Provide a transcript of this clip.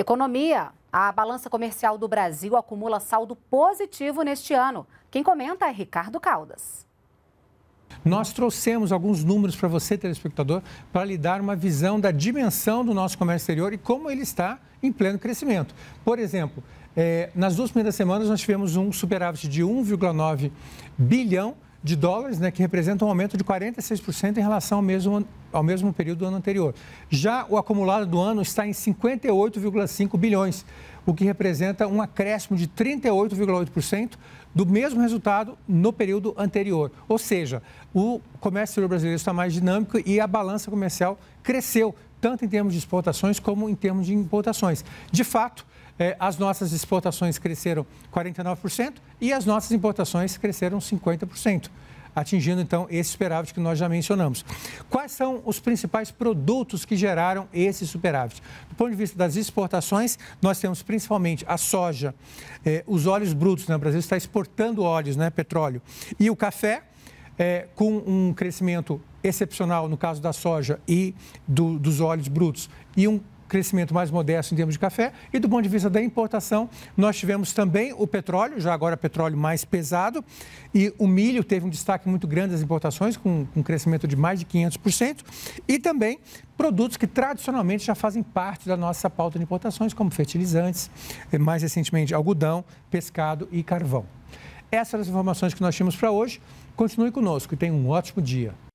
Economia. A balança comercial do Brasil acumula saldo positivo neste ano. Quem comenta é Ricardo Caldas. Nós trouxemos alguns números para você, telespectador, para lhe dar uma visão da dimensão do nosso comércio exterior e como ele está em pleno crescimento. Por exemplo, eh, nas duas primeiras semanas nós tivemos um superávit de 1,9 bilhão de dólares, né, que representa um aumento de 46% em relação ao mesmo, ao mesmo período do ano anterior. Já o acumulado do ano está em 58,5 bilhões, o que representa um acréscimo de 38,8% do mesmo resultado no período anterior. Ou seja, o comércio brasileiro está mais dinâmico e a balança comercial cresceu tanto em termos de exportações como em termos de importações. De fato, é, as nossas exportações cresceram 49% e as nossas importações cresceram 50%, atingindo então esse superávit que nós já mencionamos. Quais são os principais produtos que geraram esse superávit? Do ponto de vista das exportações, nós temos principalmente a soja, é, os óleos brutos, né? o Brasil está exportando óleos, né? petróleo, e o café é, com um crescimento excepcional no caso da soja e do, dos óleos brutos e um crescimento mais modesto em termos de café. E do ponto de vista da importação, nós tivemos também o petróleo, já agora petróleo mais pesado, e o milho teve um destaque muito grande das importações, com, com um crescimento de mais de 500%, e também produtos que tradicionalmente já fazem parte da nossa pauta de importações, como fertilizantes, eh, mais recentemente algodão, pescado e carvão. Essas eram as informações que nós tínhamos para hoje. Continue conosco e tenha um ótimo dia.